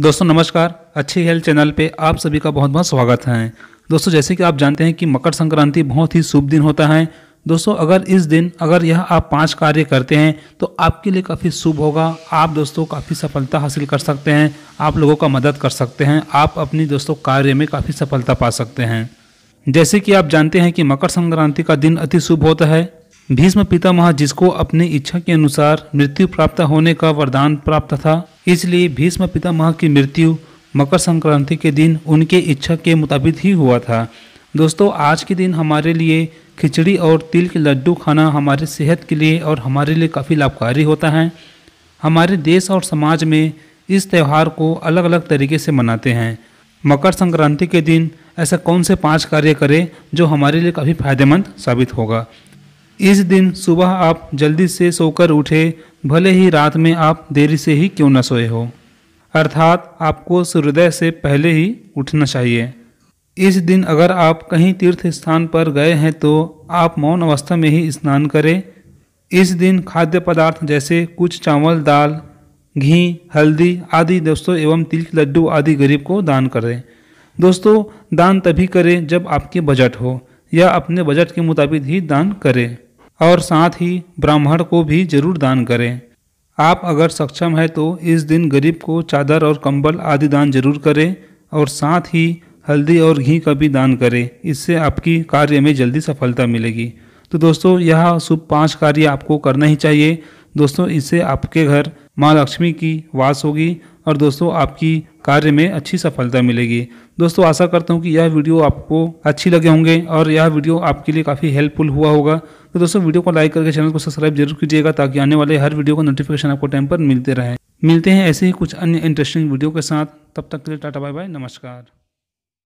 दोस्तों नमस्कार अच्छी हेल्थ चैनल पे आप सभी का बहुत बहुत स्वागत है दोस्तों जैसे कि आप जानते हैं कि मकर संक्रांति बहुत ही शुभ दिन होता है दोस्तों अगर इस दिन अगर यह आप पांच कार्य करते हैं तो आपके लिए काफ़ी शुभ होगा आप दोस्तों काफ़ी सफलता हासिल कर सकते हैं आप लोगों का मदद कर सकते हैं आप अपनी दोस्तों कार्य में काफ़ी सफलता पा सकते हैं जैसे कि आप जानते हैं कि मकर संक्रांति का दिन अति शुभ होता है भीष्म पितामह जिसको अपनी इच्छा के अनुसार मृत्यु प्राप्त होने का वरदान प्राप्त था इसलिए भीष्म पितामह की मृत्यु मकर संक्रांति के दिन उनके इच्छा के मुताबिक ही हुआ था दोस्तों आज के दिन हमारे लिए खिचड़ी और तिल के लड्डू खाना हमारे सेहत के लिए और हमारे लिए काफ़ी लाभकारी होता है हमारे देश और समाज में इस त्यौहार को अलग अलग तरीके से मनाते हैं मकर संक्रांति के दिन ऐसा कौन से पांच कार्य करें जो हमारे लिए काफ़ी फायदेमंद साबित होगा इस दिन सुबह आप जल्दी से सोकर उठे भले ही रात में आप देरी से ही क्यों न सोए हो अर्थात आपको सूर्योदय से पहले ही उठना चाहिए इस दिन अगर आप कहीं तीर्थ स्थान पर गए हैं तो आप मौन अवस्था में ही स्नान करें इस दिन खाद्य पदार्थ जैसे कुछ चावल दाल घी हल्दी आदि दोस्तों एवं तिल के लड्डू आदि गरीब को दान करें दोस्तों दान तभी करें जब आपके बजट हो या अपने बजट के मुताबिक ही दान करें और साथ ही ब्राह्मण को भी जरूर दान करें आप अगर सक्षम है तो इस दिन गरीब को चादर और कंबल आदि दान जरूर करें और साथ ही हल्दी और घी का भी दान करें इससे आपकी कार्य में जल्दी सफलता मिलेगी तो दोस्तों यह शुभ पांच कार्य आपको करना ही चाहिए दोस्तों इससे आपके घर माँ लक्ष्मी की वास होगी और दोस्तों आपकी कार्य में अच्छी सफलता मिलेगी दोस्तों आशा करता हूँ कि यह वीडियो आपको अच्छी लगे होंगे और यह वीडियो आपके लिए काफ़ी हेल्पफुल हुआ होगा तो दोस्तों वीडियो को लाइक करके चैनल को सब्सक्राइब जरूर कीजिएगा ताकि आने वाले हर वीडियो का नोटिफिकेशन आपको टाइम पर मिलते रहे मिलते हैं ऐसे ही कुछ अन्य इंटरेस्टिंग वीडियो के साथ तब तक के लिए टाटा बाय बाय नमस्कार